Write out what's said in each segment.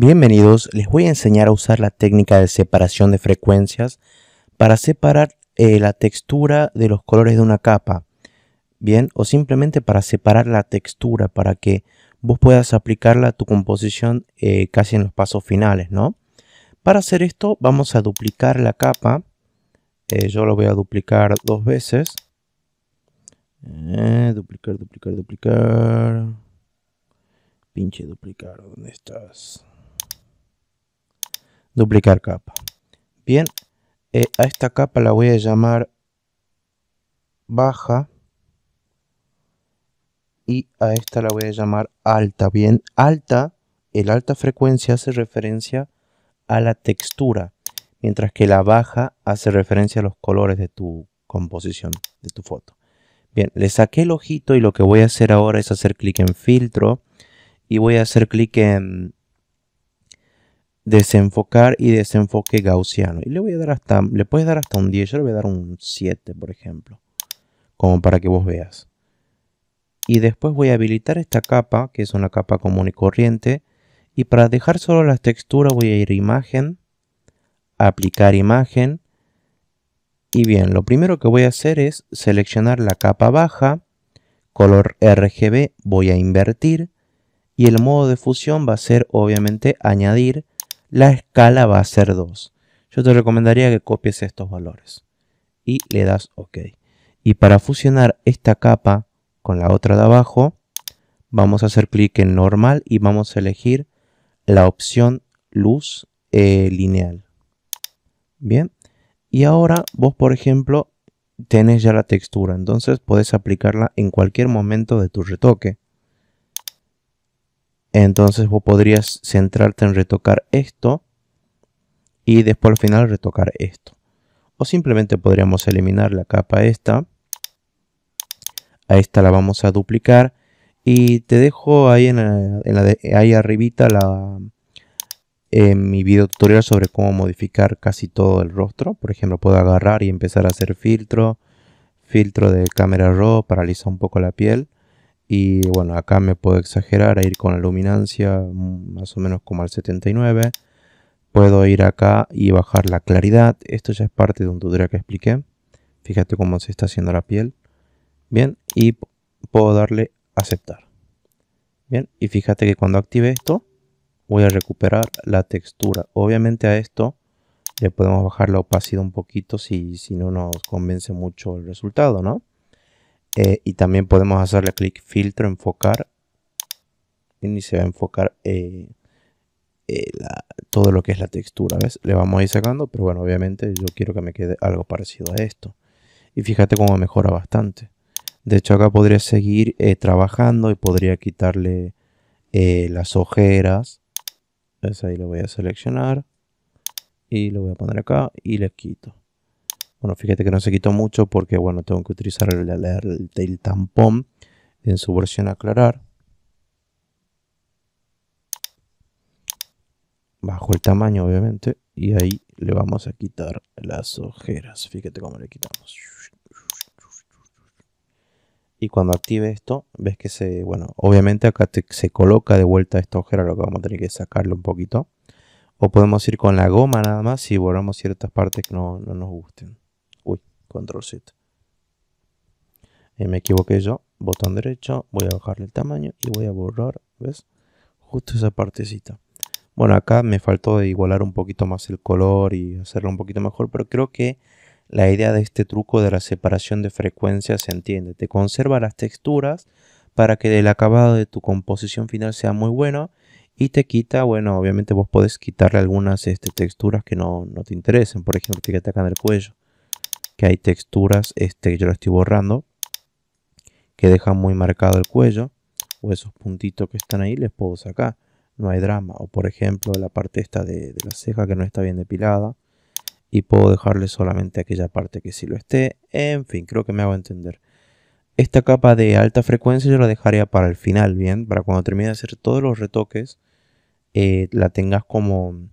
Bienvenidos, les voy a enseñar a usar la técnica de separación de frecuencias para separar eh, la textura de los colores de una capa, bien, o simplemente para separar la textura para que vos puedas aplicarla a tu composición eh, casi en los pasos finales, ¿no? Para hacer esto vamos a duplicar la capa, eh, yo lo voy a duplicar dos veces, duplicar, duplicar, duplicar, pinche duplicar, ¿dónde estás? duplicar capa. Bien, eh, a esta capa la voy a llamar baja y a esta la voy a llamar alta. Bien, alta, el alta frecuencia hace referencia a la textura, mientras que la baja hace referencia a los colores de tu composición, de tu foto. Bien, le saqué el ojito y lo que voy a hacer ahora es hacer clic en filtro y voy a hacer clic en desenfocar y desenfoque gaussiano. Y le voy a dar hasta, le puedes dar hasta un 10, yo le voy a dar un 7, por ejemplo, como para que vos veas. Y después voy a habilitar esta capa, que es una capa común y corriente. Y para dejar solo las texturas voy a ir a imagen, aplicar imagen. Y bien, lo primero que voy a hacer es seleccionar la capa baja, color RGB voy a invertir y el modo de fusión va a ser obviamente añadir la escala va a ser 2. Yo te recomendaría que copies estos valores y le das OK. Y para fusionar esta capa con la otra de abajo, vamos a hacer clic en normal y vamos a elegir la opción luz eh, lineal. Bien, y ahora vos por ejemplo tenés ya la textura, entonces podés aplicarla en cualquier momento de tu retoque. Entonces vos podrías centrarte en retocar esto y después al final retocar esto. O simplemente podríamos eliminar la capa esta. A esta la vamos a duplicar y te dejo ahí, en la, ahí arribita la, en mi video tutorial sobre cómo modificar casi todo el rostro. Por ejemplo, puedo agarrar y empezar a hacer filtro, filtro de cámara RAW, paraliza un poco la piel. Y bueno, acá me puedo exagerar a ir con la luminancia mm, más o menos como al 79. Puedo ir acá y bajar la claridad. Esto ya es parte de un tutorial que expliqué. Fíjate cómo se está haciendo la piel. Bien, y puedo darle aceptar. Bien, y fíjate que cuando active esto, voy a recuperar la textura. Obviamente a esto le podemos bajar la opacidad un poquito si, si no nos convence mucho el resultado, ¿no? Eh, y también podemos hacerle clic filtro enfocar y se va a enfocar eh, eh, todo lo que es la textura ¿ves? le vamos a ir sacando pero bueno obviamente yo quiero que me quede algo parecido a esto y fíjate cómo mejora bastante de hecho acá podría seguir trabajando y podría quitarle las ojeras ¿Ves? ahí lo voy a seleccionar y lo voy a poner acá y le quito bueno, fíjate que no se quitó mucho porque, bueno, tengo que utilizar el, el, tampón en su versión aclarar. Bajo el tamaño, obviamente. Y ahí le vamos a quitar las ojeras. Fíjate cómo le quitamos. Y cuando active esto, ves que se, bueno, obviamente acá se coloca de vuelta esta ojera, lo que vamos a tener que sacarle un poquito. O podemos ir con la goma nada más si borramos ciertas partes que no nos gusten control Z eh, me equivoqué yo, botón derecho, voy a bajarle el tamaño y voy a borrar, ¿ves? Justo esa partecita. Bueno, acá me faltó igualar un poquito más el color y hacerlo un poquito mejor, pero creo que la idea de este truco de la separación de frecuencias se entiende. Te conserva las texturas para que el acabado de tu composición final sea muy bueno y te quita, bueno, obviamente vos podés quitarle algunas este, texturas que no, no te interesen, por ejemplo, que te atacan el cuello que hay texturas, este yo lo estoy borrando, que dejan muy marcado el cuello, o esos puntitos que están ahí les puedo sacar, no hay drama. O por ejemplo la parte esta de, la ceja que no está bien depilada, y puedo dejarle solamente aquella parte que sí lo esté, en fin, creo que me hago entender. Esta capa de alta frecuencia yo la dejaría para el final, ¿bien? Para cuando termine de hacer todos los retoques, eh, la tengas como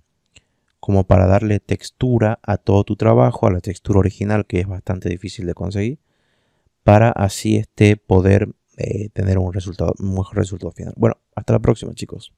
como para darle textura a todo tu trabajo, a la textura original que es bastante difícil de conseguir, para así este poder eh, tener un resultado, un mejor resultado final. Bueno, hasta la próxima chicos.